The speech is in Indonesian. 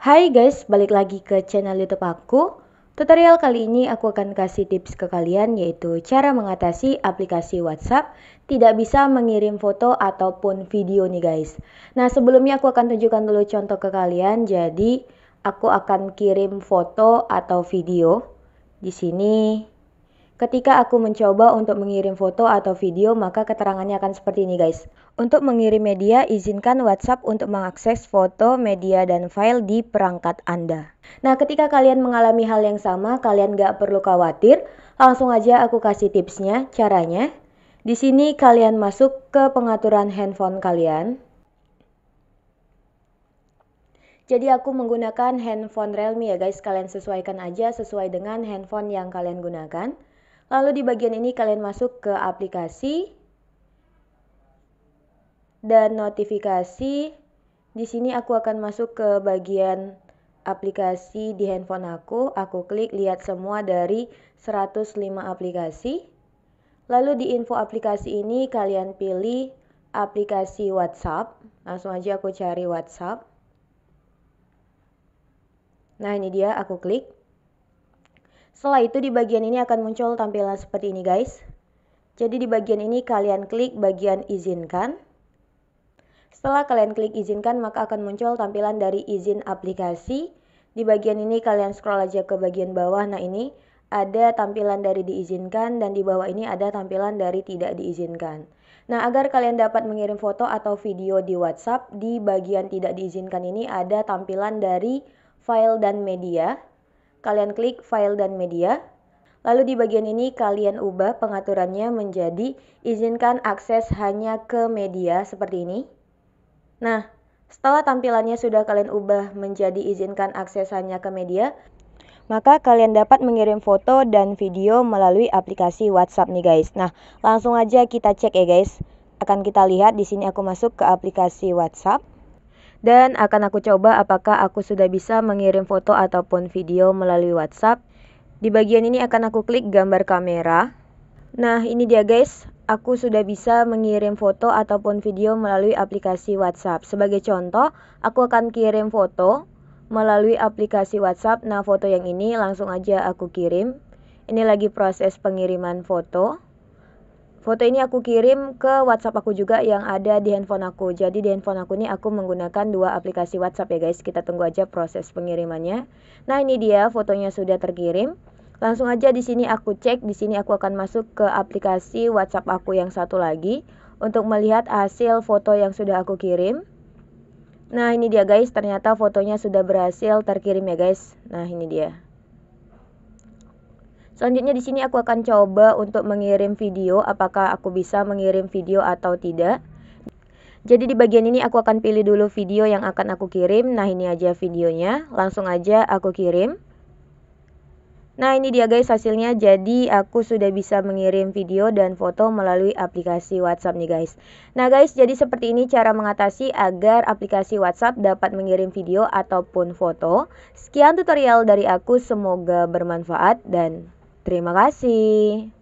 Hai guys, balik lagi ke channel YouTube aku. Tutorial kali ini aku akan kasih tips ke kalian yaitu cara mengatasi aplikasi WhatsApp tidak bisa mengirim foto ataupun video nih guys. Nah, sebelumnya aku akan tunjukkan dulu contoh ke kalian. Jadi, aku akan kirim foto atau video. Di sini Ketika aku mencoba untuk mengirim foto atau video, maka keterangannya akan seperti ini guys. Untuk mengirim media, izinkan WhatsApp untuk mengakses foto, media, dan file di perangkat Anda. Nah, ketika kalian mengalami hal yang sama, kalian gak perlu khawatir. Langsung aja aku kasih tipsnya, caranya. Di sini kalian masuk ke pengaturan handphone kalian. Jadi aku menggunakan handphone Realme ya guys, kalian sesuaikan aja sesuai dengan handphone yang kalian gunakan. Lalu di bagian ini kalian masuk ke aplikasi dan notifikasi. Di sini aku akan masuk ke bagian aplikasi di handphone aku. Aku klik lihat semua dari 105 aplikasi. Lalu di info aplikasi ini kalian pilih aplikasi WhatsApp. Langsung aja aku cari WhatsApp. Nah, ini dia aku klik. Setelah itu di bagian ini akan muncul tampilan seperti ini guys. Jadi di bagian ini kalian klik bagian izinkan. Setelah kalian klik izinkan maka akan muncul tampilan dari izin aplikasi. Di bagian ini kalian scroll aja ke bagian bawah. Nah ini ada tampilan dari diizinkan dan di bawah ini ada tampilan dari tidak diizinkan. Nah, agar kalian dapat mengirim foto atau video di WhatsApp, di bagian tidak diizinkan ini ada tampilan dari file dan media kalian klik file dan media. Lalu di bagian ini kalian ubah pengaturannya menjadi izinkan akses hanya ke media seperti ini. Nah, setelah tampilannya sudah kalian ubah menjadi izinkan akses hanya ke media, maka kalian dapat mengirim foto dan video melalui aplikasi WhatsApp nih guys. Nah, langsung aja kita cek ya guys. Akan kita lihat di sini aku masuk ke aplikasi WhatsApp dan akan aku coba apakah aku sudah bisa mengirim foto ataupun video melalui WhatsApp. Di bagian ini akan aku klik gambar kamera. Nah, ini dia guys, aku sudah bisa mengirim foto ataupun video melalui aplikasi WhatsApp. Sebagai contoh, aku akan kirim foto melalui aplikasi WhatsApp. Nah, foto yang ini langsung aja aku kirim. Ini lagi proses pengiriman foto. Foto ini aku kirim ke WhatsApp aku juga yang ada di handphone aku. Jadi di handphone aku ini aku menggunakan dua aplikasi WhatsApp ya guys. Kita tunggu aja proses pengirimannya. Nah, ini dia fotonya sudah terkirim. Langsung aja di sini aku cek, di sini aku akan masuk ke aplikasi WhatsApp aku yang satu lagi untuk melihat hasil foto yang sudah aku kirim. Nah, ini dia guys, ternyata fotonya sudah berhasil terkirim ya guys. Nah, ini dia. Selanjutnya di sini aku akan coba untuk mengirim video apakah aku bisa mengirim video atau tidak. Jadi di bagian ini aku akan pilih dulu video yang akan aku kirim. Nah, ini aja videonya. Langsung aja aku kirim. Nah, ini dia guys hasilnya. Jadi, aku sudah bisa mengirim video dan foto melalui aplikasi WhatsApp nih guys. Nah, guys, jadi seperti ini cara mengatasi agar aplikasi WhatsApp dapat mengirim video ataupun foto. Sekian tutorial dari aku, semoga bermanfaat dan Terima kasih.